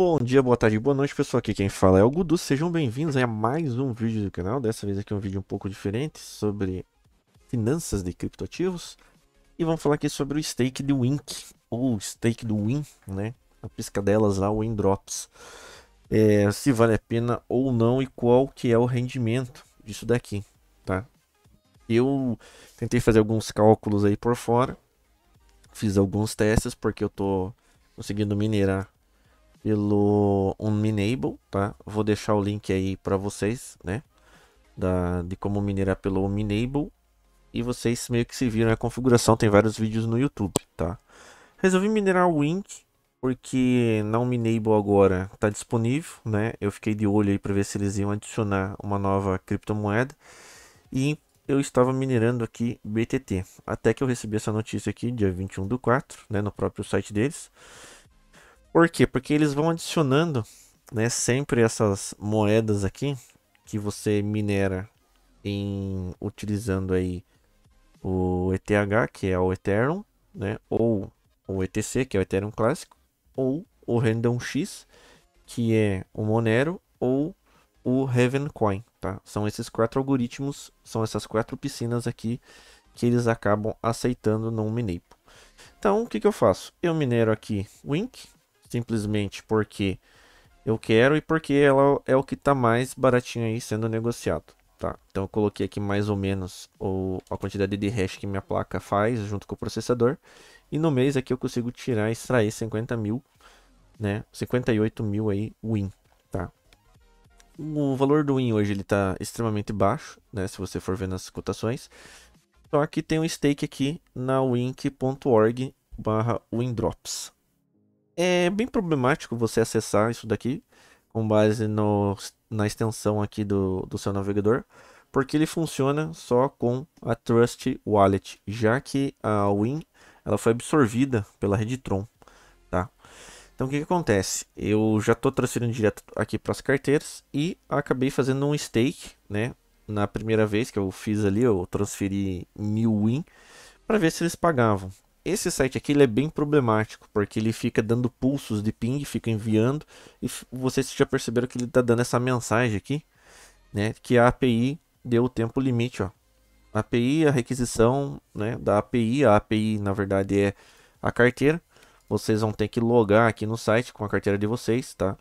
Bom dia, boa tarde, boa noite pessoal, aqui quem fala é o Gudu, sejam bem-vindos a mais um vídeo do canal, dessa vez aqui é um vídeo um pouco diferente sobre finanças de criptoativos e vamos falar aqui sobre o stake do Wink, ou stake do Win, né, a piscadelas lá, o IN Drops, é, se vale a pena ou não e qual que é o rendimento disso daqui, tá? Eu tentei fazer alguns cálculos aí por fora, fiz alguns testes porque eu tô conseguindo minerar pelo Minable, tá? Vou deixar o link aí para vocês, né? Da, de como minerar pelo Minable E vocês meio que se viram a configuração, tem vários vídeos no YouTube, tá? Resolvi minerar o Wink, porque na Minable agora tá disponível, né? Eu fiquei de olho aí para ver se eles iam adicionar uma nova criptomoeda. E eu estava minerando aqui BTT, até que eu recebi essa notícia aqui, dia 21 do 4, né? No próprio site deles por quê? Porque eles vão adicionando, né, sempre essas moedas aqui que você minera em utilizando aí o ETH, que é o Ethereum, né, ou o ETC, que é o Ethereum clássico, ou o Random X, que é o Monero, ou o Coin tá? São esses quatro algoritmos, são essas quatro piscinas aqui que eles acabam aceitando no Minepo Então, o que, que eu faço? Eu minero aqui o simplesmente porque eu quero e porque ela é o que está mais baratinho aí sendo negociado. Tá, então eu coloquei aqui mais ou menos o, a quantidade de hash que minha placa faz junto com o processador. E no mês aqui eu consigo tirar e extrair 50 mil, né? 58 mil aí win, tá? O valor do win hoje ele tá extremamente baixo, né? Se você for ver nas cotações. Só que tem um stake aqui na wink.org barra windrops, é bem problemático você acessar isso daqui com base no, na extensão aqui do, do seu navegador, porque ele funciona só com a Trust Wallet, já que a Win ela foi absorvida pela rede Tron, tá? Então o que, que acontece? Eu já estou transferindo direto aqui para as carteiras e acabei fazendo um stake, né? Na primeira vez que eu fiz ali, eu transferi mil Win para ver se eles pagavam. Esse site aqui ele é bem problemático, porque ele fica dando pulsos de ping, fica enviando, e vocês já perceberam que ele está dando essa mensagem aqui, né, que a API deu o tempo limite, ó. A API, a requisição né, da API, a API na verdade é a carteira, vocês vão ter que logar aqui no site com a carteira de vocês, tá?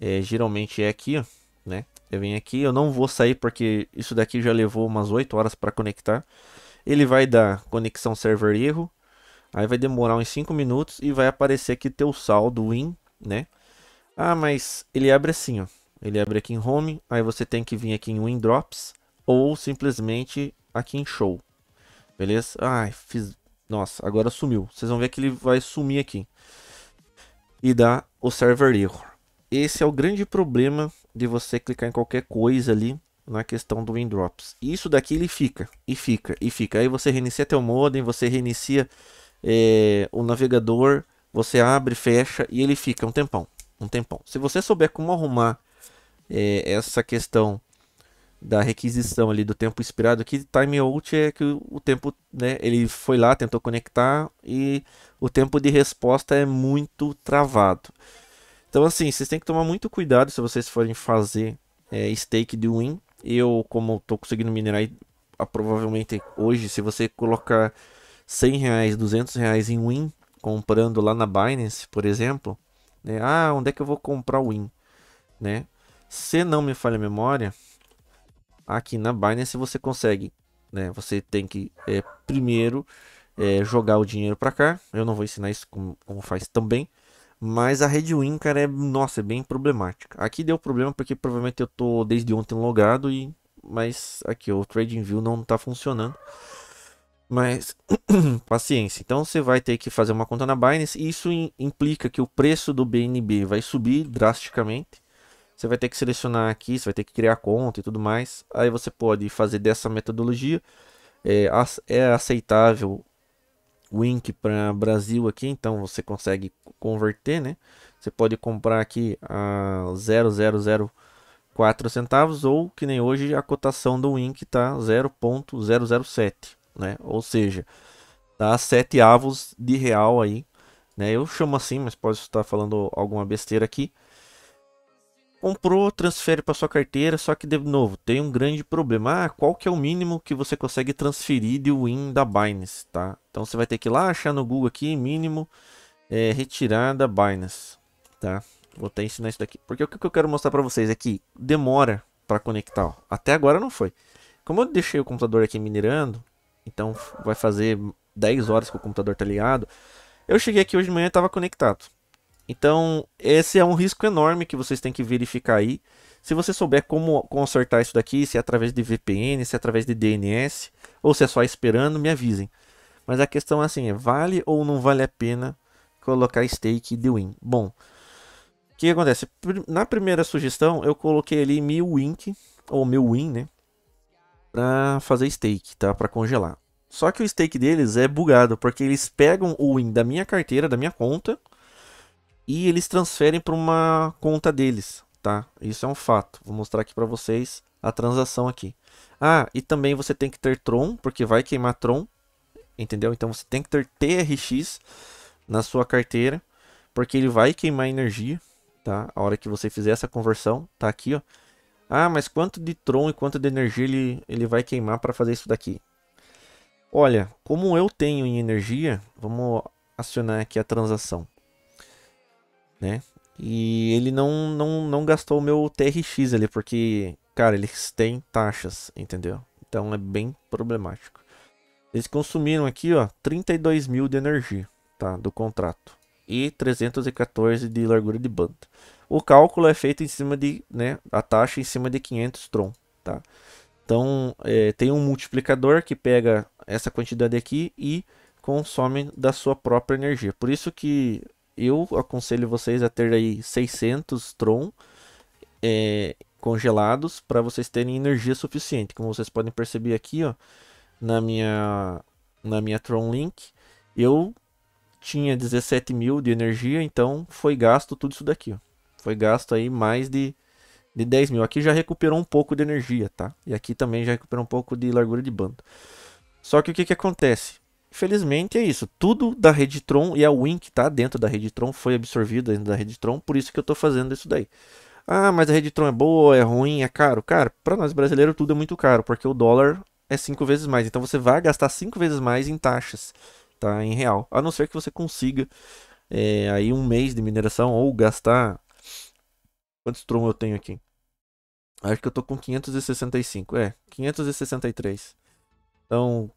É, geralmente é aqui, ó, né? É eu venho aqui, eu não vou sair porque isso daqui já levou umas 8 horas para conectar. Ele vai dar conexão server erro, Aí vai demorar uns 5 minutos e vai aparecer aqui teu saldo Win, né? Ah, mas ele abre assim, ó. Ele abre aqui em Home, aí você tem que vir aqui em Win Drops ou simplesmente aqui em Show. Beleza? Ai, fiz... Nossa, agora sumiu. Vocês vão ver que ele vai sumir aqui. E dá o Server Error. Esse é o grande problema de você clicar em qualquer coisa ali na questão do Windrops. Isso daqui ele fica, e fica, e fica. Aí você reinicia teu modem, você reinicia é, o navegador, você abre, fecha e ele fica um tempão. Um tempão. Se você souber como arrumar é, essa questão da requisição ali do tempo expirado, que time out é que o tempo, né, ele foi lá, tentou conectar e o tempo de resposta é muito travado. Então assim, vocês têm que tomar muito cuidado se vocês forem fazer é, stake de win. Eu, como estou conseguindo minerar ah, provavelmente hoje, se você colocar 100 reais, 200 reais em Win, comprando lá na Binance, por exemplo, né? ah, onde é que eu vou comprar o Win? Né? Se não me falha a memória, aqui na Binance você consegue, né? Você tem que é, primeiro é, jogar o dinheiro para cá. Eu não vou ensinar isso como, como faz também. Mas a rede Win, cara, é, nossa, é bem problemática. Aqui deu problema porque provavelmente eu tô desde ontem logado e mas aqui o TradingView não tá funcionando. Mas, paciência. Então você vai ter que fazer uma conta na Binance e isso implica que o preço do BNB vai subir drasticamente. Você vai ter que selecionar aqui, você vai ter que criar conta e tudo mais. Aí você pode fazer dessa metodologia. É, é aceitável o INC para Brasil aqui, então você consegue converter, né? Você pode comprar aqui a 0,004 centavos ou que nem hoje a cotação do INC tá 0,007 né? Ou seja, dá sete avos de real aí, né? Eu chamo assim, mas pode estar falando alguma besteira aqui. Comprou, transfere para sua carteira, só que de novo, tem um grande problema. Ah, qual que é o mínimo que você consegue transferir de Win da Binance, tá? Então você vai ter que ir lá achar no Google aqui, mínimo é, Binance, tá? Vou até ensinar isso daqui. Porque o que eu quero mostrar para vocês é que demora para conectar, ó. Até agora não foi. Como eu deixei o computador aqui minerando, então vai fazer 10 horas que o computador tá ligado. Eu cheguei aqui hoje de manhã e estava conectado. Então, esse é um risco enorme que vocês têm que verificar aí. Se você souber como consertar isso daqui, se é através de VPN, se é através de DNS, ou se é só esperando, me avisem. Mas a questão é assim, é, vale ou não vale a pena colocar stake de win? Bom, o que acontece? Na primeira sugestão, eu coloquei ali mil wink, ou mil win, né? para fazer steak, tá? Para congelar. Só que o stake deles é bugado, porque eles pegam o Win da minha carteira, da minha conta, e eles transferem para uma conta deles, tá? Isso é um fato. Vou mostrar aqui para vocês a transação aqui. Ah, e também você tem que ter Tron, porque vai queimar Tron, entendeu? Então você tem que ter TRX na sua carteira, porque ele vai queimar energia, tá? A hora que você fizer essa conversão, tá aqui, ó. Ah, mas quanto de Tron e quanto de energia ele, ele vai queimar para fazer isso daqui? Olha, como eu tenho em energia, vamos acionar aqui a transação. Né? E ele não, não, não gastou o meu TRX ali, porque, cara, eles têm taxas, entendeu? Então é bem problemático. Eles consumiram aqui, ó, 32 mil de energia, tá? Do contrato. E 314 de largura de banda. O cálculo é feito em cima de, né, a taxa em cima de 500 tron, tá? Então, é, tem um multiplicador que pega essa quantidade aqui e consome da sua própria energia. Por isso que eu aconselho vocês a ter aí 600 Tron é, congelados para vocês terem energia suficiente. Como vocês podem perceber aqui, ó, na minha na minha Tron Link, eu tinha 17 mil de energia, então foi gasto tudo isso daqui. Ó. Foi gasto aí mais de, de 10 mil. Aqui já recuperou um pouco de energia, tá? E aqui também já recuperou um pouco de largura de banda. Só que o que, que acontece? Infelizmente é isso. Tudo da rede Tron e a Win que tá dentro da rede Tron foi absorvida dentro da rede Tron, por isso que eu tô fazendo isso daí. Ah, mas a rede Tron é boa, é ruim, é caro. Cara, para nós brasileiros tudo é muito caro, porque o dólar é cinco vezes mais. Então você vai gastar cinco vezes mais em taxas, tá? Em real. A não ser que você consiga é, aí um mês de mineração ou gastar Quantos Tron eu tenho aqui? Acho que eu tô com 565. É, 563. Então,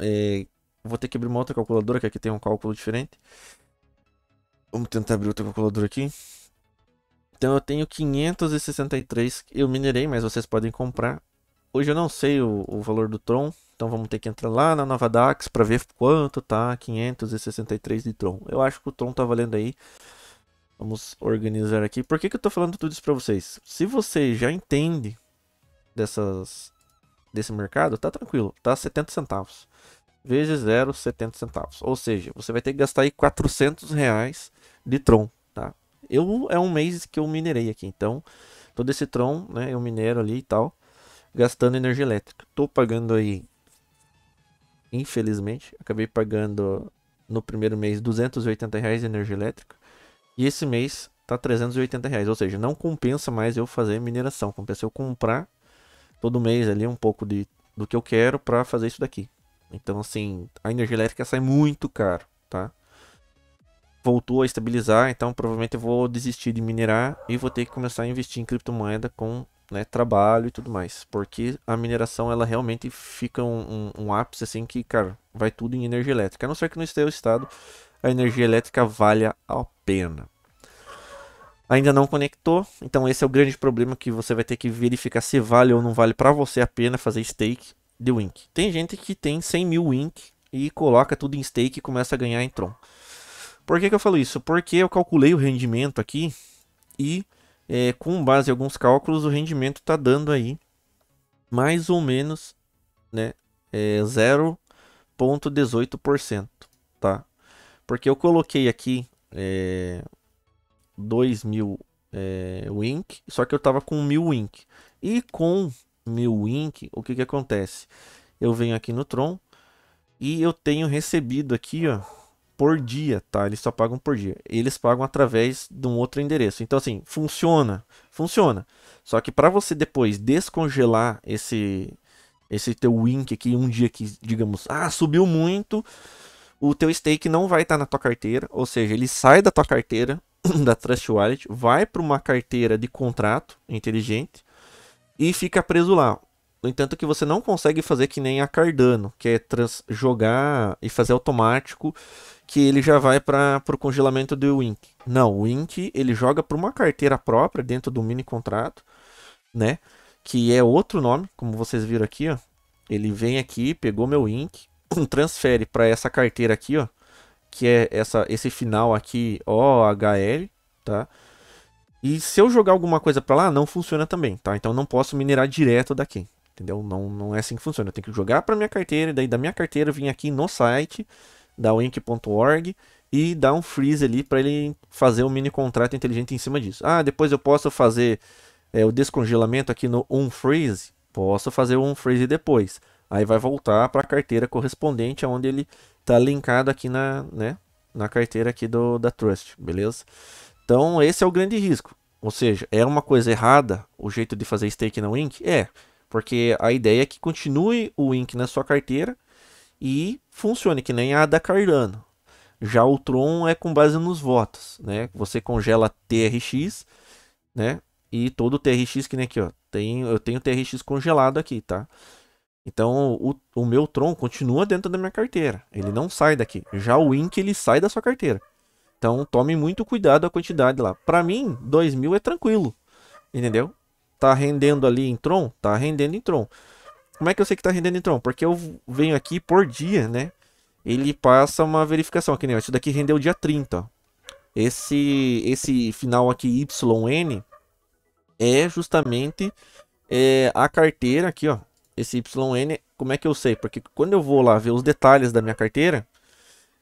é, vou ter que abrir uma outra calculadora, que aqui tem um cálculo diferente. Vamos tentar abrir outra calculadora aqui. Então eu tenho 563. Eu minerei, mas vocês podem comprar. Hoje eu não sei o, o valor do Tron. Então vamos ter que entrar lá na Nova Dax para ver quanto tá 563 de Tron. Eu acho que o Tron tá valendo aí Vamos organizar aqui. Por que, que eu estou falando tudo isso para vocês? Se você já entende dessas, desse mercado, tá tranquilo, tá 70 centavos. Vezes 0, 70 centavos. Ou seja, você vai ter que gastar aí 400 reais de Tron, tá? Eu, é um mês que eu minerei aqui, então todo esse Tron, né, eu minero ali e tal, gastando energia elétrica. Tô pagando aí, infelizmente, acabei pagando no primeiro mês 280 reais de energia elétrica. E esse mês tá 380 reais, ou seja, não compensa mais eu fazer mineração, compensa eu comprar todo mês ali um pouco de, do que eu quero para fazer isso daqui. Então assim, a energia elétrica sai muito caro, tá? Voltou a estabilizar, então provavelmente eu vou desistir de minerar e vou ter que começar a investir em criptomoeda com né, trabalho e tudo mais, porque a mineração ela realmente fica um, um, um ápice assim que, cara, vai tudo em energia elétrica, a não ser que não esteja o estado a energia elétrica valha a pena. Ainda não conectou, então esse é o grande problema que você vai ter que verificar se vale ou não vale para você a pena fazer stake de Wink. Tem gente que tem 100 mil Wink e coloca tudo em stake e começa a ganhar em Tron. Por que, que eu falo isso? Porque eu calculei o rendimento aqui e é, com base em alguns cálculos o rendimento está dando aí mais ou menos né, é 0,18%. Tá? Porque eu coloquei aqui é, 2000 é, Wink, só que eu tava com 1000 Wink. E com 1000 Wink, o que que acontece? Eu venho aqui no Tron e eu tenho recebido aqui, ó, por dia, tá? Eles só pagam por dia. Eles pagam através de um outro endereço. Então, assim, funciona, funciona. Só que para você depois descongelar esse esse teu wink aqui, um dia que, digamos, ah, subiu muito, o teu stake não vai estar tá na tua carteira, ou seja, ele sai da tua carteira da Trust Wallet, vai para uma carteira de contrato inteligente e fica preso lá. No entanto, que você não consegue fazer que nem a Cardano, que é trans jogar e fazer automático, que ele já vai para o congelamento do Wink. Não, o Wink ele joga para uma carteira própria dentro do mini contrato, né? Que é outro nome, como vocês viram aqui, ó. Ele vem aqui, pegou meu Wink, transfere para essa carteira aqui, ó, que é essa, esse final aqui, OHL, tá? E se eu jogar alguma coisa para lá, não funciona também, tá? Então não posso minerar direto daqui, entendeu? Não, não é assim que funciona. Eu tenho que jogar para minha carteira, daí da minha carteira vir aqui no site da wink.org e dar um freeze ali para ele fazer um mini contrato inteligente em cima disso. Ah, depois eu posso fazer é, o descongelamento aqui no on freeze, posso fazer o on freeze depois aí vai voltar para a carteira correspondente aonde ele está linkado aqui na, né, na carteira aqui do, da Trust, beleza? Então esse é o grande risco. Ou seja, é uma coisa errada o jeito de fazer stake na Wink? É, porque a ideia é que continue o Wink na sua carteira e funcione que nem a da Cardano. Já o Tron é com base nos votos, né? Você congela TRX, né? E todo o TRX que nem aqui, ó, tem, eu tenho TRX congelado aqui, tá? Então o, o meu Tron continua dentro da minha carteira. Ele não sai daqui. Já o Ink ele sai da sua carteira. Então tome muito cuidado a quantidade lá. Para mim, 2 mil é tranquilo. Entendeu? Tá rendendo ali em Tron? Tá rendendo em Tron. Como é que eu sei que tá rendendo em Tron? Porque eu venho aqui por dia, né? Ele passa uma verificação. Que nem isso daqui rendeu dia 30. Ó. Esse, esse final aqui, YN, é justamente é, a carteira aqui, ó esse YN, como é que eu sei? Porque quando eu vou lá ver os detalhes da minha carteira,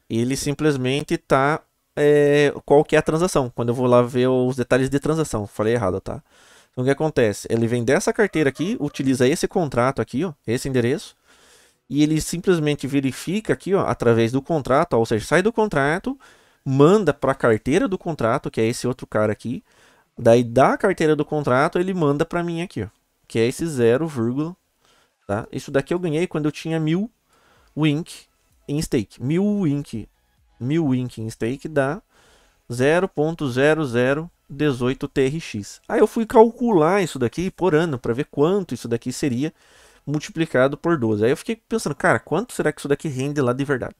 ele simplesmente tá é, qual que é a transação. Quando eu vou lá ver os detalhes de transação, falei errado, tá? Então o que acontece? Ele vem dessa carteira aqui, utiliza esse contrato aqui, ó, esse endereço, e ele simplesmente verifica aqui, ó, através do contrato, ó, ou seja, sai do contrato, manda para a carteira do contrato, que é esse outro cara aqui, daí da carteira do contrato ele manda para mim aqui, ó, que é esse 0,1 Tá? Isso daqui eu ganhei quando eu tinha mil Wink em stake. Mil Wink, mil Wink em stake dá 0.0018 TRX. Aí eu fui calcular isso daqui por ano para ver quanto isso daqui seria multiplicado por 12. Aí eu fiquei pensando, cara, quanto será que isso daqui rende lá de verdade?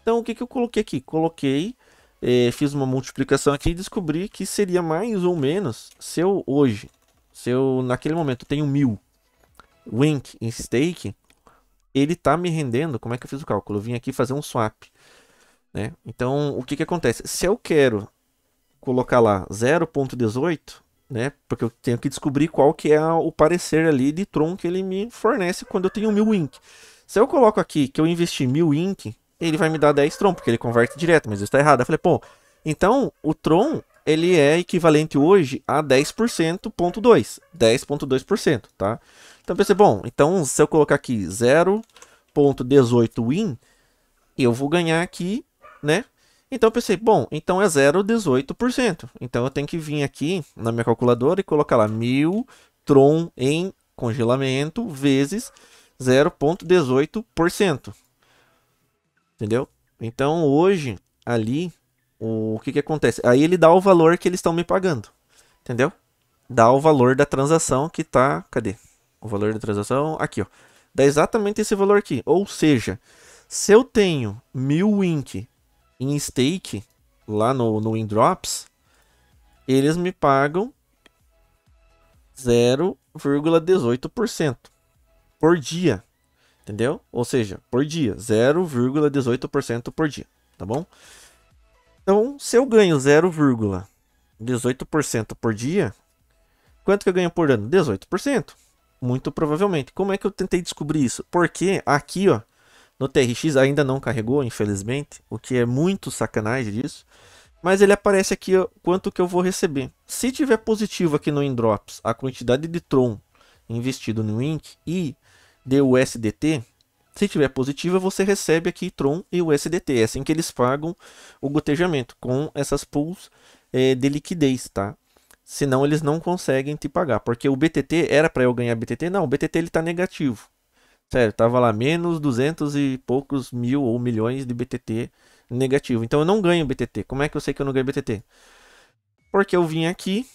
Então o que, que eu coloquei aqui? Coloquei, eh, fiz uma multiplicação aqui e descobri que seria mais ou menos, se eu hoje, se eu naquele momento tenho mil Wink em stake, ele tá me rendendo, como é que eu fiz o cálculo? Eu vim aqui fazer um swap, né? Então, o que que acontece? Se eu quero colocar lá 0.18, né? Porque eu tenho que descobrir qual que é o parecer ali de Tron que ele me fornece quando eu tenho mil Wink. Se eu coloco aqui que eu investi mil Wink, ele vai me dar 10 Tron, porque ele converte direto, mas isso está errado. Eu falei, pô, então o Tron ele é equivalente hoje a 10%.2, 10.2%, tá? Então pensei, bom, então se eu colocar aqui 0.18 win, eu vou ganhar aqui, né? Então pensei, bom, então é 0,18%. Então eu tenho que vir aqui na minha calculadora e colocar lá mil tron em congelamento vezes 0,18%. Entendeu? Então hoje, ali, o que, que acontece? Aí ele dá o valor que eles estão me pagando. Entendeu? Dá o valor da transação que tá. Cadê? o valor da transação, aqui, ó, dá exatamente esse valor aqui. Ou seja, se eu tenho mil Wink em stake lá no, no Windrops, eles me pagam 0,18% por dia. Entendeu? Ou seja, por dia, 0,18% por dia, tá bom? Então, se eu ganho 0,18% por dia, quanto que eu ganho por ano? 18%. Muito provavelmente. Como é que eu tentei descobrir isso? Porque aqui, ó, no TRX ainda não carregou, infelizmente, o que é muito sacanagem disso. Mas ele aparece aqui ó, quanto que eu vou receber. Se tiver positivo aqui no Indrops a quantidade de Tron investido no INC e de USDT, se tiver positiva, você recebe aqui Tron e USDT. É assim que eles pagam o gotejamento com essas pools é, de liquidez, tá? Senão eles não conseguem te pagar. Porque o BTT era para eu ganhar BTT? Não, o BTT ele tá negativo. Sério, tava lá menos 200 e poucos mil ou milhões de BTT negativo. Então eu não ganho BTT. Como é que eu sei que eu não ganho BTT? Porque eu vim aqui,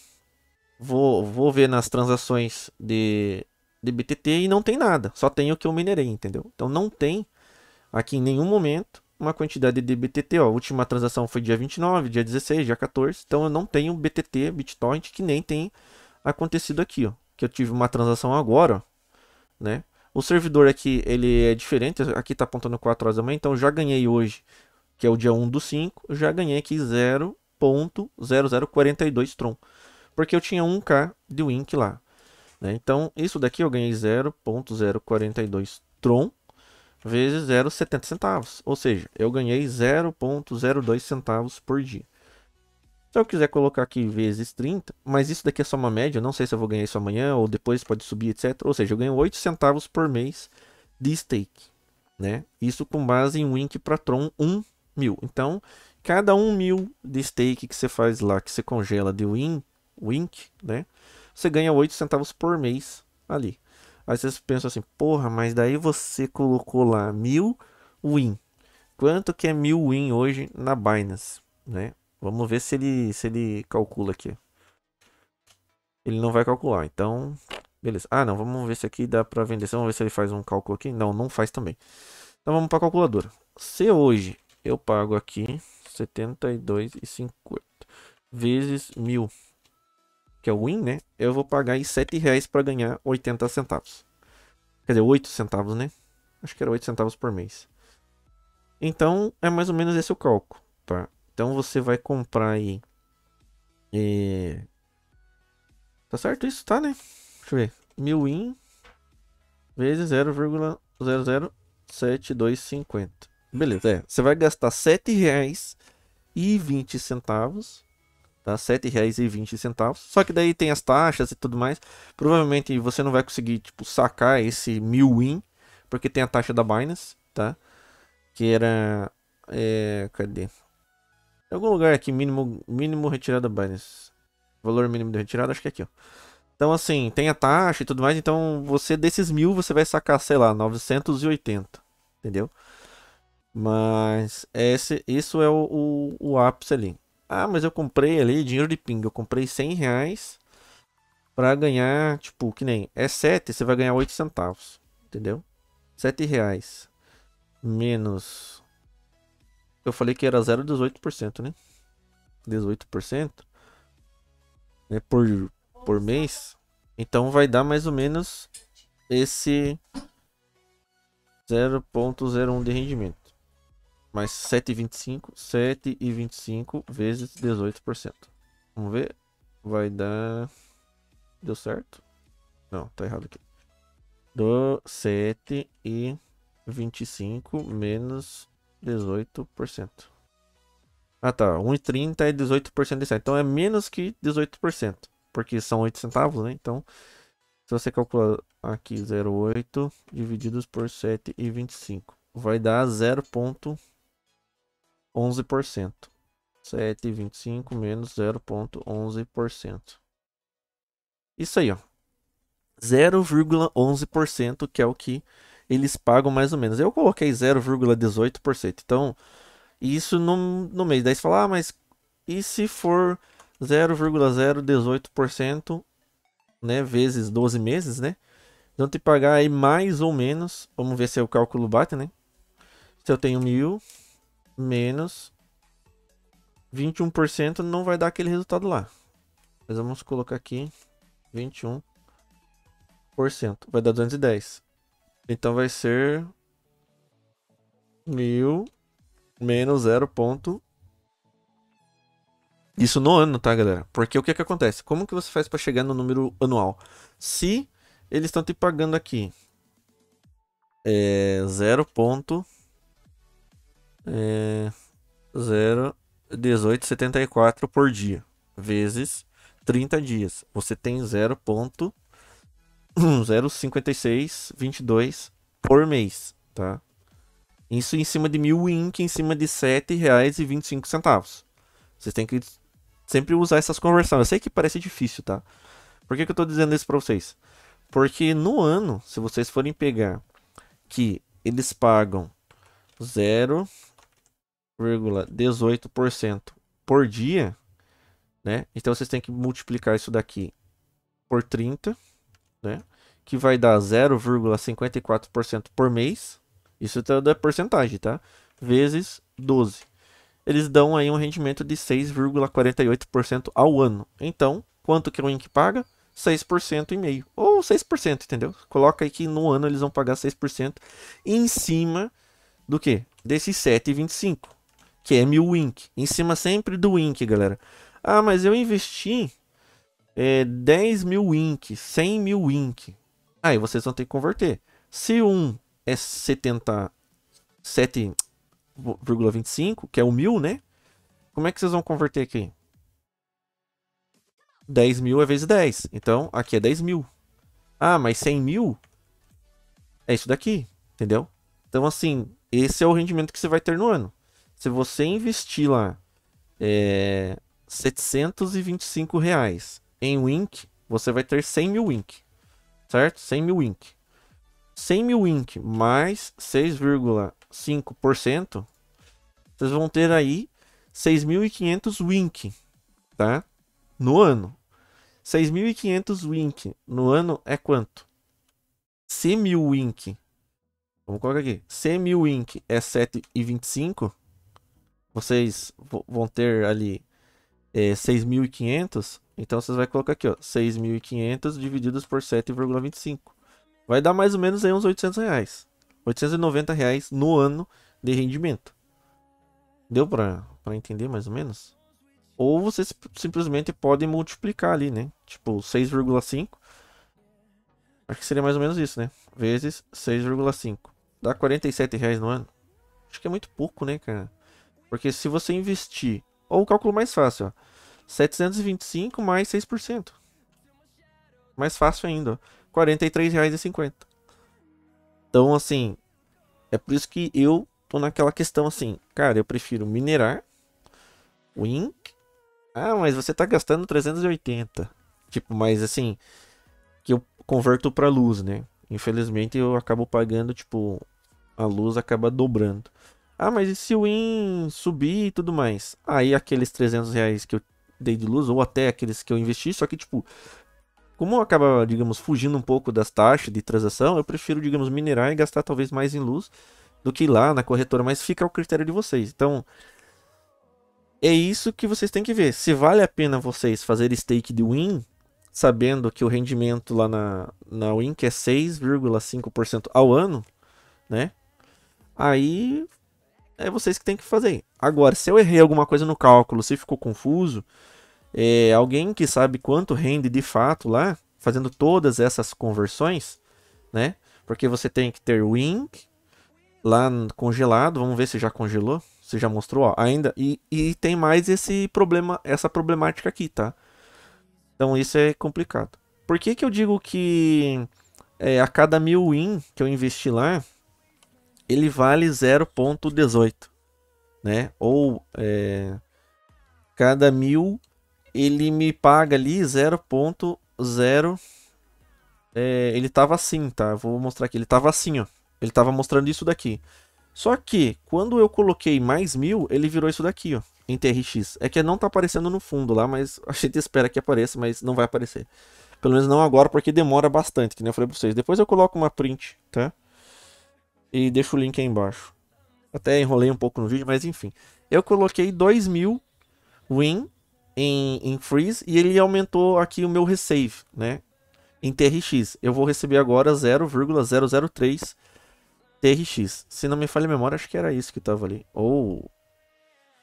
vou, vou ver nas transações de, de BTT e não tem nada. Só tem o que eu minerei, entendeu? Então não tem aqui em nenhum momento uma quantidade de BTT. Ó. A última transação foi dia 29, dia 16, dia 14. Então eu não tenho BTT, BitTorrent, que nem tem acontecido aqui. Ó. Que eu tive uma transação agora, né? O servidor aqui, ele é diferente. Aqui está apontando 4 horas da manhã. Então eu já ganhei hoje, que é o dia 1 do 5. Eu já ganhei aqui 0.0042 Tron. Porque eu tinha 1K de Wink lá. Né? Então isso daqui eu ganhei 0.042 Tron vezes 0,70 centavos, ou seja, eu ganhei 0,02 centavos por dia. Se eu quiser colocar aqui vezes 30, mas isso daqui é só uma média, não sei se eu vou ganhar isso amanhã ou depois pode subir, etc. Ou seja, eu ganho 8 centavos por mês de stake, né? Isso com base em Wink para Tron 1 mil. Então, cada 1 mil de stake que você faz lá, que você congela de Wink, Wink né? Você ganha 8 centavos por mês ali. Aí vocês pensam assim, porra, mas daí você colocou lá mil win. Quanto que é mil win hoje na Binance, né? Vamos ver se ele, se ele calcula aqui. Ele não vai calcular, então... Beleza. Ah, não, vamos ver se aqui dá para vender. Vamos ver se ele faz um cálculo aqui. Não, não faz também. Então vamos para a calculadora. Se hoje eu pago aqui 72,50 vezes mil que é o win, né? Eu vou pagar aí 7 reais para ganhar 80 centavos. Quer dizer, 8 centavos, né? Acho que era 8 centavos por mês. Então, é mais ou menos esse o cálculo, tá? Então, você vai comprar aí... E... É, tá certo isso, tá, né? Deixa eu ver. Mil win vezes 0,007250. Beleza, é. Você vai gastar R$ 7,20 tá? R$ 7,20. Só que daí tem as taxas e tudo mais. Provavelmente você não vai conseguir, tipo, sacar esse mil win, porque tem a taxa da Binance, tá? Que era... É, cadê? Em algum lugar aqui, mínimo, mínimo retirada Binance. Valor mínimo de retirada, acho que é aqui, ó. Então, assim, tem a taxa e tudo mais. Então, você desses mil, você vai sacar, sei lá, 980. Entendeu? Mas esse, isso é o, o, o ápice ali. Ah, mas eu comprei ali dinheiro de ping. Eu comprei 100 reais para ganhar, tipo, que nem é 7, você vai ganhar 8 centavos. Entendeu? 7 reais menos. Eu falei que era 0,18%, né? 18% né? por, por mês. Então vai dar mais ou menos esse 0,01 de rendimento mais 7,25. 7,25 vezes 18%. Vamos ver. Vai dar. Deu certo? Não, tá errado aqui. Do 7 e 25 menos 18%. Ah tá, 1,30 é 18% de 7. Então é menos que 18%. Porque são 8 centavos, né? Então, se você calcular aqui 0,8 divididos por 7,25, vai dar 0,25. 11%. 7,25 menos 0,11%. Isso aí, ó. 0,11% que é o que eles pagam mais ou menos. Eu coloquei 0,18%. Então, isso no, no mês. Daí você fala, ah, mas e se for 0,018%, né, vezes 12 meses, né? Então, te pagar aí mais ou menos, vamos ver se o cálculo bate, né? Se eu tenho mil, menos 21% não vai dar aquele resultado lá. Mas vamos colocar aqui 21%. Vai dar 210. Então vai ser 1000 menos 0. Isso no ano, tá, galera? Porque o que que acontece? Como que você faz para chegar no número anual? Se eles estão te pagando aqui é 0.0 é, por dia, vezes 30 dias. Você tem 0,05622 por mês, tá? Isso em cima de mil INC, em cima de R$ 7,25. Vocês têm que sempre usar essas conversões. Eu sei que parece difícil, tá? Por que, que eu estou dizendo isso para vocês? Porque no ano, se vocês forem pegar que eles pagam 0, 0,18% por dia, né? Então vocês têm que multiplicar isso daqui por 30, né? Que vai dar 0,54% por mês. Isso é da porcentagem, tá? Vezes 12. Eles dão aí um rendimento de 6,48% ao ano. Então, quanto que o Inc paga? 6% e meio. Ou 6%, entendeu? Coloca aí que no ano eles vão pagar 6% em cima do que? Desse 7,25 que é Milwink. Em cima sempre do Wink, galera. Ah, mas eu investi é, 10 mil Wink, 100 mil Wink. Aí vocês vão ter que converter. Se um é 77,25, que é o mil, né? Como é que vocês vão converter aqui? 10 mil é vezes 10. Então, aqui é 10 mil. Ah, mas 100 mil é isso daqui, entendeu? Então, assim, esse é o rendimento que você vai ter no ano. Se você investir lá é, 725 reais em Wink, você vai ter 100 mil Wink, certo? 100 mil Wink. 100 mil Wink mais 6,5%, vocês vão ter aí 6.500 Wink, tá? No ano. 6.500 Wink no ano é quanto? 100 mil Wink. Vamos colocar aqui. 100 mil Wink é 7,25 vocês vão ter ali é, 6.500, então vocês vai colocar aqui, ó, 6.500 divididos por 7,25. Vai dar mais ou menos aí uns 800 reais. 890 reais no ano de rendimento. Deu para entender mais ou menos? Ou vocês simplesmente podem multiplicar ali, né? Tipo, 6,5. Acho que seria mais ou menos isso, né? Vezes 6,5. Dá 47 reais no ano. Acho que é muito pouco, né, cara? Porque se você investir, ou o cálculo mais fácil, ó, 725 mais 6%. Mais fácil ainda, R$ 43,50. Então, assim, é por isso que eu tô naquela questão assim, cara, eu prefiro minerar o Ah, mas você tá gastando 380. Tipo, mas assim, que eu converto para luz, né? Infelizmente eu acabo pagando, tipo, a luz acaba dobrando. Ah, mas e se o IN subir e tudo mais? Aí aqueles 300 reais que eu dei de luz, ou até aqueles que eu investi, só que tipo, como acaba, digamos, fugindo um pouco das taxas de transação, eu prefiro, digamos, minerar e gastar talvez mais em luz do que ir lá na corretora, mas fica ao critério de vocês. Então, é isso que vocês têm que ver. Se vale a pena vocês fazer stake de Win, sabendo que o rendimento lá na, na Win que é 6,5% ao ano, né? Aí é vocês que tem que fazer. Agora, se eu errei alguma coisa no cálculo, se ficou confuso, é, alguém que sabe quanto rende de fato lá, fazendo todas essas conversões, né? Porque você tem que ter o INC lá congelado, vamos ver se já congelou, se já mostrou, ó, ainda. E, e tem mais esse problema, essa problemática aqui, tá? Então isso é complicado. Por que que eu digo que é, a cada mil win que eu investi lá, ele vale 0,18, né? Ou é, cada mil ele me paga ali 0,0. É, ele tava assim, tá? Vou mostrar aqui. Ele tava assim, ó. Ele tava mostrando isso daqui. Só que quando eu coloquei mais mil, ele virou isso daqui, ó, em TRX. É que não tá aparecendo no fundo lá, mas a gente espera que apareça, mas não vai aparecer. Pelo menos não agora, porque demora bastante, que nem eu falei pra vocês. Depois eu coloco uma print, tá? E deixo o link aí embaixo. Até enrolei um pouco no vídeo, mas enfim. Eu coloquei 2000 win em, em freeze e ele aumentou aqui o meu receive, né? Em TRX. Eu vou receber agora 0,003 TRX. Se não me falha a memória, acho que era isso que tava ali. Ou...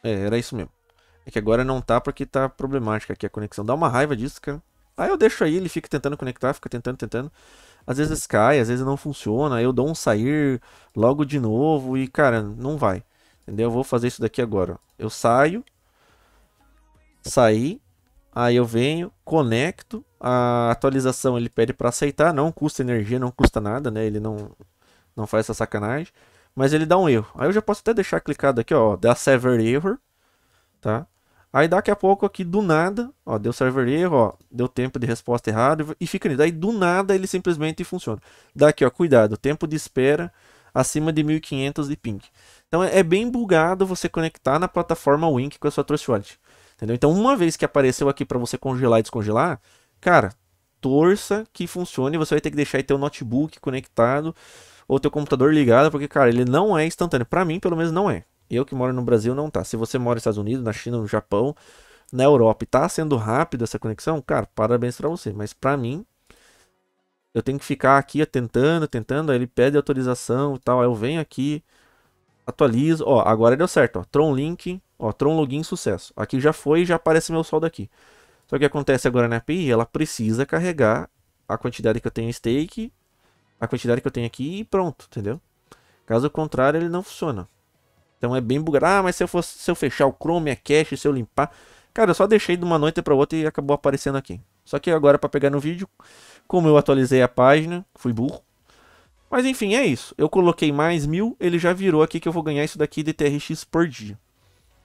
É, era isso mesmo. É que agora não tá porque tá problemática aqui a conexão. Dá uma raiva disso, cara. Aí eu deixo aí, ele fica tentando conectar, fica tentando, tentando. Às vezes cai, às vezes não funciona, eu dou um sair logo de novo e, cara, não vai. Entendeu? Eu vou fazer isso daqui agora. Eu saio, saí, aí eu venho, conecto, a atualização ele pede para aceitar, não custa energia, não custa nada, né? Ele não, não faz essa sacanagem, mas ele dá um erro. Aí eu já posso até deixar clicado aqui, ó, dá server error, tá? Aí daqui a pouco aqui do nada, ó, deu server erro, ó, deu tempo de resposta errado e fica nisso. Aí do nada ele simplesmente funciona. Daqui, ó, cuidado, tempo de espera acima de 1500 de ping. Então é, é bem bugado você conectar na plataforma Wink com a sua Trust Wallet. Entendeu? Então uma vez que apareceu aqui para você congelar e descongelar, cara, torça que funcione, você vai ter que deixar aí teu notebook conectado ou teu computador ligado, porque cara, ele não é instantâneo. Para mim, pelo menos não é. Eu que moro no Brasil não tá. Se você mora nos Estados Unidos, na China, no Japão, na Europa e tá sendo rápido essa conexão, cara, parabéns para você. Mas para mim, eu tenho que ficar aqui tentando, tentando. Aí ele pede autorização e tal. Aí eu venho aqui, atualizo. Ó, agora deu certo. Ó, Tron Link, ó, Tron Login sucesso. Aqui já foi e já aparece meu saldo aqui. Só que acontece agora na API, ela precisa carregar a quantidade que eu tenho em stake, a quantidade que eu tenho aqui e pronto, entendeu? Caso contrário, ele não funciona. Então é bem bugado. Ah, mas se eu, se eu fechar o Chrome, a cache, se eu limpar. Cara, eu só deixei de uma noite para outra e acabou aparecendo aqui. Só que agora para pegar no vídeo, como eu atualizei a página, fui burro. Mas enfim, é isso. Eu coloquei mais mil, ele já virou aqui que eu vou ganhar isso daqui de TRX por dia.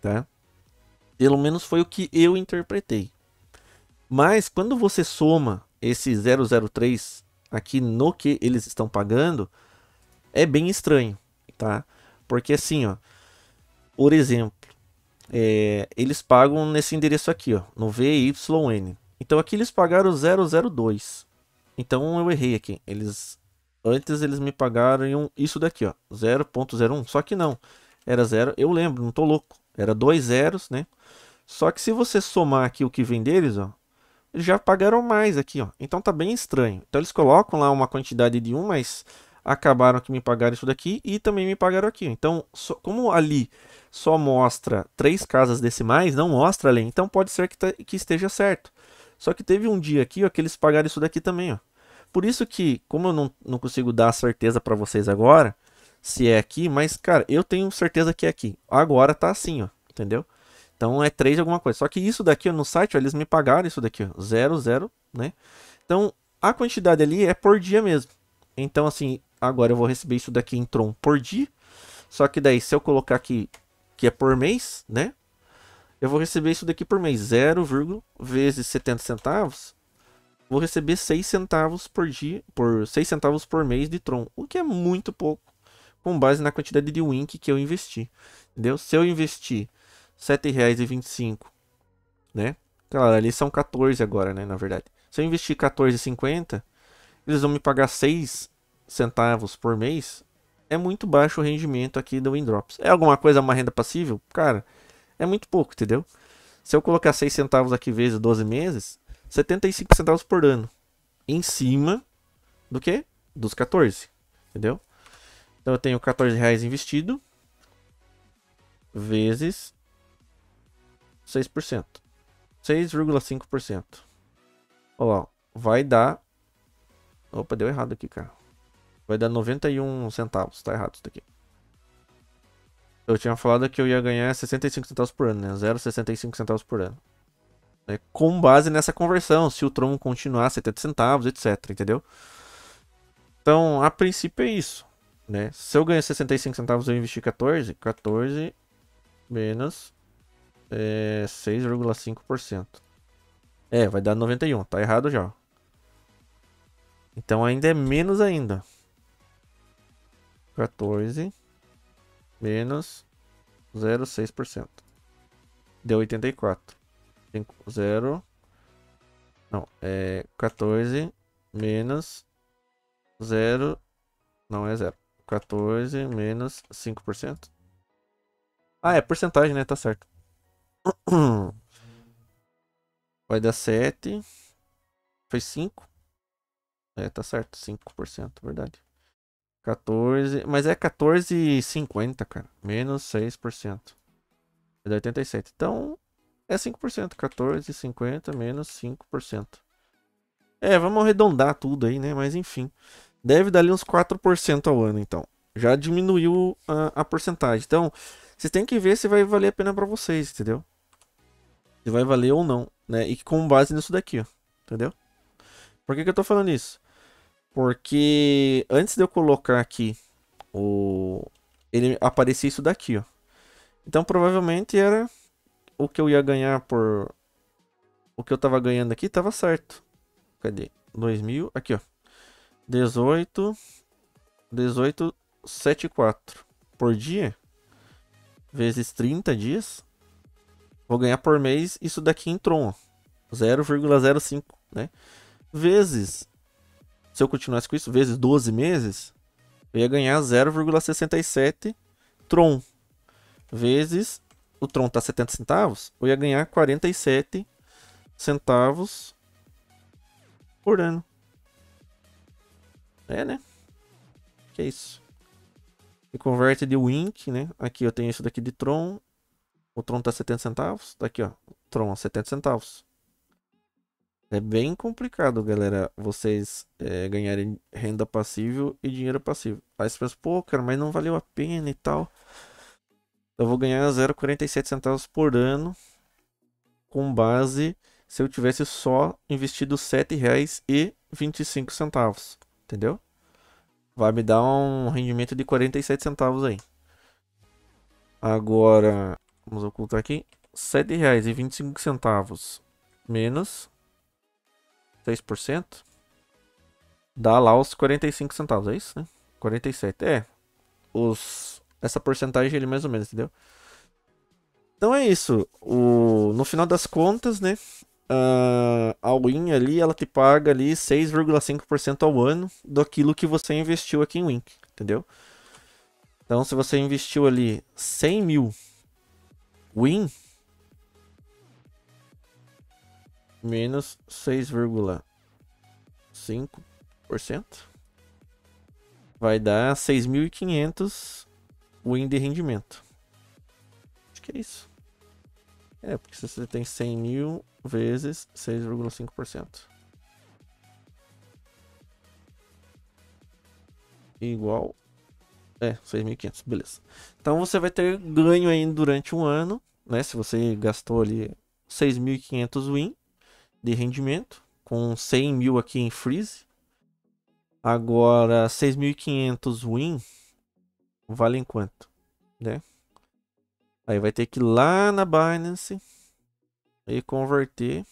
Tá? Pelo menos foi o que eu interpretei. Mas quando você soma esse 003 aqui no que eles estão pagando, é bem estranho, tá? Porque assim, ó, por exemplo, é, eles pagam nesse endereço aqui, ó, no VYN. Então aqui eles pagaram 002. Então eu errei aqui. Eles antes eles me pagaram isso daqui, ó, 0.01. Só que não, era 0, eu lembro, não tô louco. Era dois zeros, né? Só que se você somar aqui o que vem deles, ó, eles já pagaram mais aqui, ó. Então tá bem estranho. Então eles colocam lá uma quantidade de um, mas acabaram que me pagaram isso daqui e também me pagaram aqui. Então, como ali só mostra três casas decimais, não mostra além, então pode ser que, que esteja certo. Só que teve um dia aqui ó, que eles pagaram isso daqui também. Ó. Por isso que, como eu não, não consigo dar certeza para vocês agora, se é aqui, mas, cara, eu tenho certeza que é aqui. Agora tá assim, ó, entendeu? Então é 3 alguma coisa. Só que isso daqui ó, no site, ó, eles me pagaram isso daqui, ó, 00, né? Então a quantidade ali é por dia mesmo. Então, assim, agora eu vou receber isso daqui em Tron por dia. Só que daí, se eu colocar aqui que é por mês, né? Eu vou receber isso daqui por mês, 0, vezes 70 centavos. Vou receber 6 centavos por dia, por 6 centavos por mês de Tron, o que é muito pouco com base na quantidade de Wink que eu investi, entendeu? Se eu investir R$7,25, né? Claro, ali são 14 agora, né, na verdade. Se eu investir 14,50, eles vão me pagar 6 centavos por mês, é muito baixo o rendimento aqui do Windrops. É alguma coisa, uma renda passível? Cara, é muito pouco, entendeu? Se eu colocar 6 centavos aqui vezes 12 meses, 75 centavos por ano. Em cima do que? Dos 14, entendeu? Então eu tenho 14 reais investido vezes 6%. 6,5%. Olha lá, vai dar... Opa, deu errado aqui, cara. Vai dar 91 centavos. Tá errado isso daqui. Eu tinha falado que eu ia ganhar 65 centavos por ano, né? 0,65 centavos por ano. É, com base nessa conversão, se o Tron continuar 70 centavos, etc, entendeu? Então, a princípio é isso, né? Se eu ganhar 65 centavos, eu investi 14, 14 menos é, 6,5%. É, vai dar 91, tá errado já. Então ainda é menos ainda. 14 menos 0,6%. Deu 84. 5, 0. Não, é 14 menos 0. Não é 0. 14 menos 5%. Ah, é porcentagem, né? Tá certo. Vai dar 7. Foi 5. É, tá certo. 5%, verdade. 14, mas é 14,50, cara. Menos 6%. É de 87. Então, é 5%. 14,50 menos 5%. É, vamos arredondar tudo aí, né? Mas enfim. Deve dar ali uns 4% ao ano, então. Já diminuiu a, a porcentagem. Então, vocês têm que ver se vai valer a pena para vocês, entendeu? Se vai valer ou não, né? E com base nisso daqui, ó. Entendeu? Por que, que eu tô falando isso? Porque antes de eu colocar aqui o ele aparecia isso daqui, ó. Então provavelmente era o que eu ia ganhar por o que eu tava ganhando aqui, tava certo. Cadê? 2000, aqui, ó. 18 18 74 por dia vezes 30 dias. Vou ganhar por mês isso daqui em Tron, 0,05, né? Vezes se eu continuasse com isso, vezes 12 meses, eu ia ganhar 0,67 Tron. Vezes o Tron tá 70 centavos, eu ia ganhar 47 centavos por ano. É, né? Que é isso. E converte de Wink, né? Aqui eu tenho isso daqui de Tron. O Tron tá 70 centavos. aqui, ó. Tron 70 centavos. É bem complicado, galera, vocês é, ganharem renda passível e dinheiro passivo. Aí você pensa, pô, cara, mas não valeu a pena e tal. Eu vou ganhar 0,47 centavos por ano com base se eu tivesse só investido R$ 7,25, entendeu? Vai me dar um rendimento de 47 centavos aí. Agora, vamos ocultar aqui, R$ 7,25 menos 6%. Dá lá os 45 centavos, é isso, né? 47. É. Os, essa porcentagem ele mais ou menos, entendeu? Então é isso. O, no final das contas, né? Uh, a Win ali, ela te paga ali 6,5% ao ano aquilo que você investiu aqui em Wink, entendeu? Então se você investiu ali 100 mil Win, menos 6,5%. Vai dar 6.500 win de rendimento. Acho que é isso. É, porque você tem 100 mil vezes 6,5%. Igual. É, 6.500, beleza. Então você vai ter ganho aí durante um ano, né? Se você gastou ali 6.500 win, de rendimento, com 100 mil aqui em freeze. Agora, 6.500 win em quanto, né? Aí vai ter que ir lá na Binance e converter.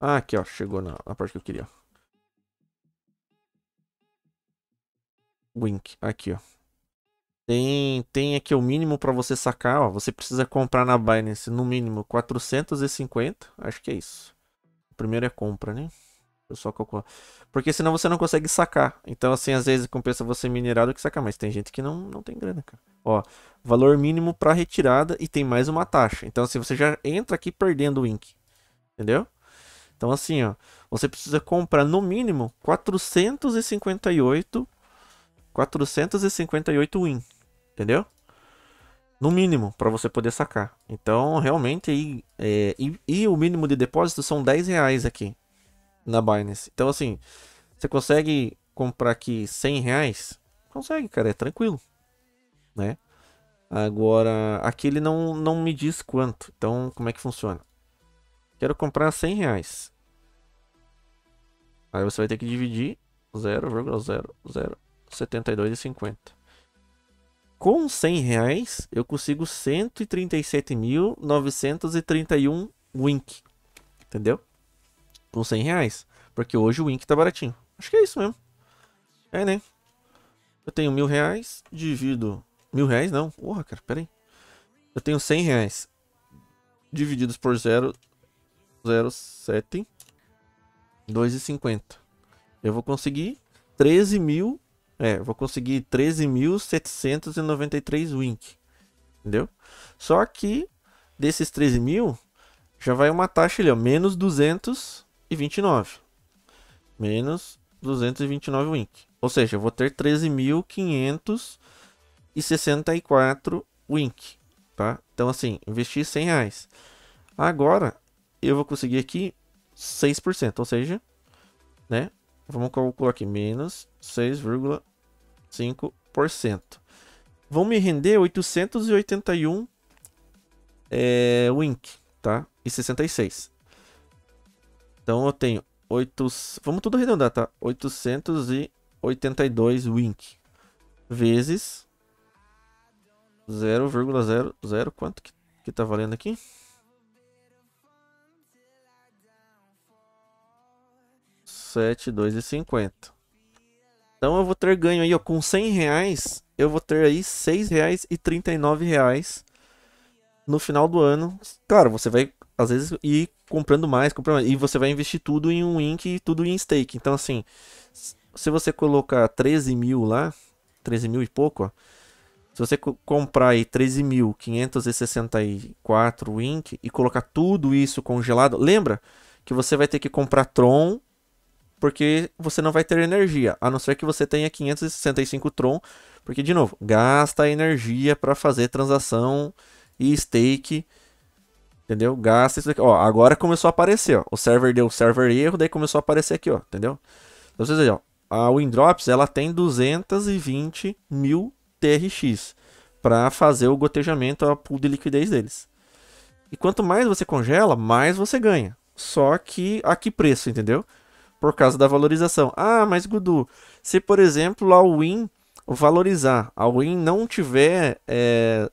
Ah, aqui ó, chegou na, na parte que eu queria. Wink, aqui ó. Tem, tem aqui o mínimo para você sacar, ó. Você precisa comprar na Binance no mínimo 450, acho que é isso primeiro é compra, né? eu só calcular. Porque senão você não consegue sacar. Então, assim, às vezes compensa você minerar do que sacar. Mas tem gente que não, não tem grana, cara. Ó, valor mínimo para retirada e tem mais uma taxa. Então, assim, você já entra aqui perdendo o Ink. Entendeu? Então, assim, ó. Você precisa comprar no mínimo 458 458 win. Entendeu? no mínimo, para você poder sacar. Então, realmente, e, é, e, e, o mínimo de depósito são 10 reais aqui na Binance. Então, assim, você consegue comprar aqui 100 reais? Consegue, cara, é tranquilo, né? Agora, aqui ele não, não me diz quanto, então como é que funciona? Quero comprar 100 reais. Aí você vai ter que dividir 0,0072,50. Com 100 reais, eu consigo 137.931 Wink. Entendeu? Com 100 reais. Porque hoje o Wink tá baratinho. Acho que é isso mesmo. É, né? Eu tenho mil reais, divido... Mil reais não. Porra, cara, pera aí. Eu tenho 100 reais. Divididos por 0... 0,7. 2,50. Eu vou conseguir 13 mil é, vou conseguir 13.793 Wink. Entendeu? Só que desses 13 mil, já vai uma taxa ali, ó, menos 229. Menos 229 Wink. Ou seja, eu vou ter 13.564 Wink. Tá? Então, assim, investi 100 reais. Agora, eu vou conseguir aqui 6%. Ou seja, né? Vamos calcular aqui, menos 6,8%. 5%. Vão me render 881 é, Wink, tá? E 66. Então eu tenho 8, vamos tudo arredondar, tá? 882 Wink vezes 0,00 quanto que, que tá valendo aqui? sete dois e cinquenta então eu vou ter ganho aí, ó, com 100 reais, eu vou ter aí 6 reais e 39 reais no final do ano. Claro, você vai, às vezes, ir comprando mais, comprando mais, e você vai investir tudo em um Inc e tudo em stake. Então, assim, se você colocar 13 mil lá, 13 mil e pouco, ó, se você comprar aí 13.564 Inc e colocar tudo isso congelado, lembra que você vai ter que comprar Tron porque você não vai ter energia, a não ser que você tenha 565 Tron, porque, de novo, gasta energia para fazer transação e stake, entendeu? Gasta isso aqui. ó, agora começou a aparecer, ó, o server deu server erro, daí começou a aparecer aqui, ó, entendeu? Então, vocês veem, ó, a Windrops, ela tem 220 mil TRX para fazer o gotejamento, a pool de liquidez deles. E quanto mais você congela, mais você ganha. Só que a que preço, entendeu? por causa da valorização. Ah, mas Gudu, se por exemplo a Win valorizar, a Win não tiver é,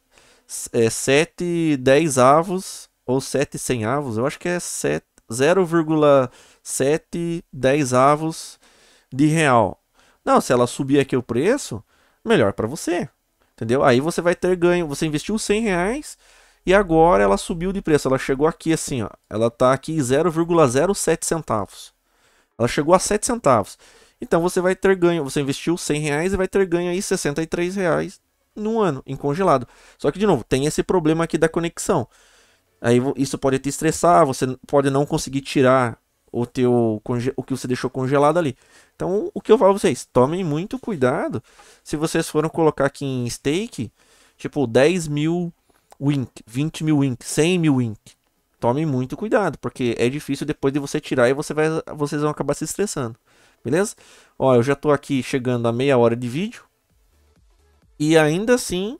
é 7, 10 avos ou 7, 100 avos, eu acho que é 0,710 avos de real. Não, se ela subir aqui o preço, melhor para você. Entendeu? Aí você vai ter ganho. Você investiu 100 reais e agora ela subiu de preço. Ela chegou aqui assim, ó. Ela tá aqui 0,07 centavos. Ela chegou a 7 centavos. Então você vai ter ganho, você investiu 100 reais e vai ter ganho aí 63 reais no ano, em congelado. Só que, de novo, tem esse problema aqui da conexão. Aí isso pode te estressar, você pode não conseguir tirar o teu o que você deixou congelado ali. Então, o que eu falo pra vocês, tomem muito cuidado se vocês forem colocar aqui em stake, tipo 10 mil wink, 20 mil wink, 100 mil wink. Tome muito cuidado, porque é difícil depois de você tirar e você vai, vocês vão acabar se estressando. Beleza? Ó, eu já tô aqui chegando a meia hora de vídeo. E ainda assim,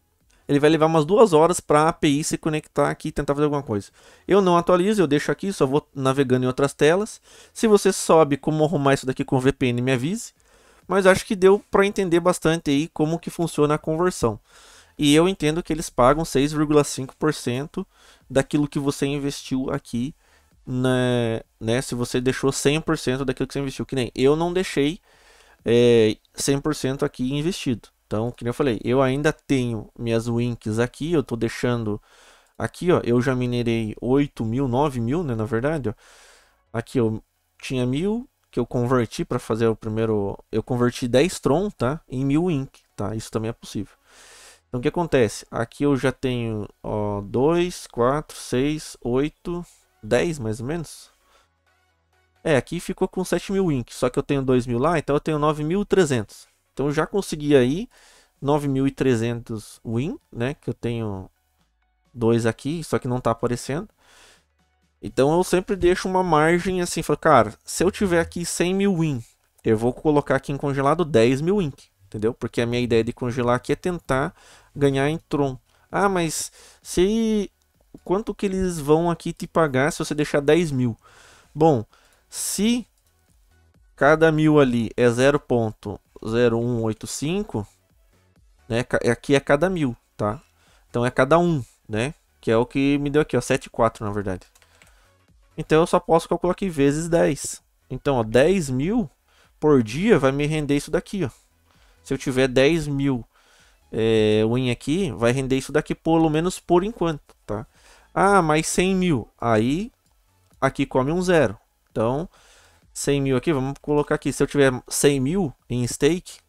ele vai levar umas duas horas para a API se conectar aqui e tentar fazer alguma coisa. Eu não atualizo, eu deixo aqui, só vou navegando em outras telas. Se você sobe como arrumar isso daqui com VPN, me avise. Mas acho que deu para entender bastante aí como que funciona a conversão. E eu entendo que eles pagam 6,5% daquilo que você investiu aqui, né, né? Se você deixou 100% daquilo que você investiu, que nem eu não deixei é, 100% aqui investido. Então, que nem eu falei, eu ainda tenho minhas winks aqui, eu tô deixando aqui, ó, eu já minerei 8 mil, 9 mil, né, na verdade, ó. Aqui eu tinha mil que eu converti para fazer o primeiro, eu converti 10 Tron, tá, em mil wink, tá, isso também é possível. Então o que acontece? Aqui eu já tenho 2, 4, 6, 8, 10 mais ou menos. É, aqui ficou com 7 mil Wink, só que eu tenho 2 mil lá, então eu tenho 9.300. Então eu já consegui aí 9.300 Win, né? Que eu tenho 2 aqui, só que não tá aparecendo. Então eu sempre deixo uma margem assim, falo, cara, se eu tiver aqui 100 mil Win, eu vou colocar aqui em congelado 10 mil Win, entendeu? Porque a minha ideia de congelar aqui é tentar ganhar em Tron. Ah, mas se quanto que eles vão aqui te pagar se você deixar 10 mil? Bom, se cada mil ali é 0.0185, né? É, aqui é cada mil, tá? Então é cada um, né? Que é o que me deu aqui, ó, 7,4 na verdade. Então eu só posso calcular aqui vezes 10. Então, ó, 10 mil por dia vai me render isso daqui, ó. Se eu tiver 10 mil é, win aqui, vai render isso daqui pelo menos por enquanto, tá? Ah, mais 100 mil, aí aqui come um zero. Então, 100 mil aqui, vamos colocar aqui, se eu tiver 100 mil em stake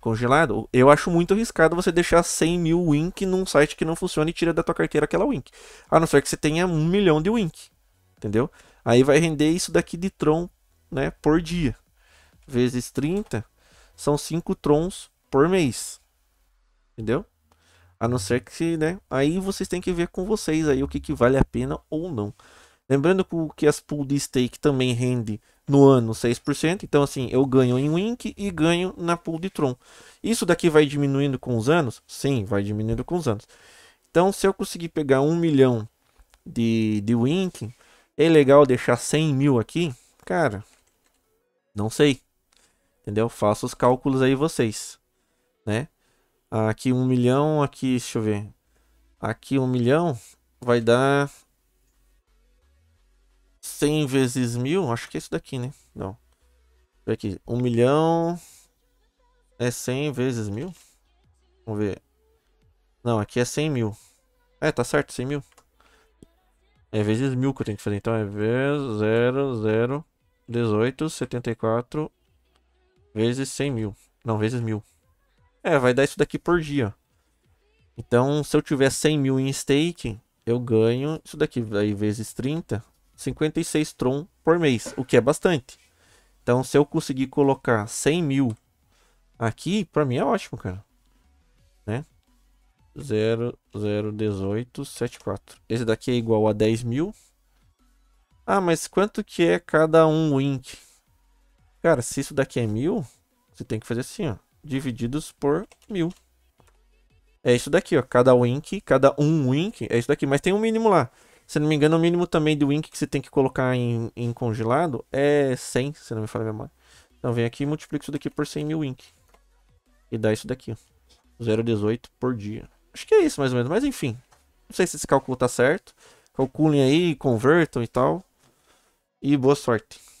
congelado, eu acho muito arriscado você deixar 100 mil Wink num site que não funciona e tira da tua carteira aquela Wink. A não ser que você tenha um milhão de Wink, entendeu? Aí vai render isso daqui de Tron, né, por dia. Vezes 30, são 5 Trons por mês. Entendeu? A não ser que, né? Aí vocês têm que ver com vocês aí o que, que vale a pena ou não. Lembrando que as pool de stake também rende no ano 6%. Então, assim, eu ganho em Wink e ganho na pool de Tron. Isso daqui vai diminuindo com os anos? Sim, vai diminuindo com os anos. Então, se eu conseguir pegar 1 milhão de, de Wink, é legal deixar 100 mil aqui? Cara, não sei. Entendeu? Faço os cálculos aí vocês, né? Aqui um milhão, aqui, deixa eu ver. Aqui um milhão vai dar 100 vezes mil, acho que é isso daqui, né? Não. Aqui, um milhão é 100 vezes mil? Vamos ver. Não, aqui é 100 mil. É, tá certo, 100 mil. É vezes mil que eu tenho que fazer. Então é vezes 0, 0, 18, 74 vezes 100 mil. Não, vezes mil. É, vai dar isso daqui por dia. Então, se eu tiver 100 mil em stake, eu ganho isso daqui aí vezes 30, 56 Tron por mês, o que é bastante. Então, se eu conseguir colocar 100 mil aqui, pra mim é ótimo, cara. Né? 001874. Esse daqui é igual a 10 mil. Ah, mas quanto que é cada um wink? Cara, se isso daqui é mil, você tem que fazer assim, ó divididos por mil. É isso daqui, ó. Cada wink, cada um wink, é isso daqui. Mas tem um mínimo lá. Se não me engano, o mínimo também de wink que você tem que colocar em, em congelado é 100, se não me falha a memória. Então vem aqui e multiplica isso daqui por 100 mil wink. E dá isso daqui, ó. 0,18 por dia. Acho que é isso mais ou menos, mas enfim. Não sei se esse cálculo tá certo. Calculem aí, convertam e tal. E boa sorte.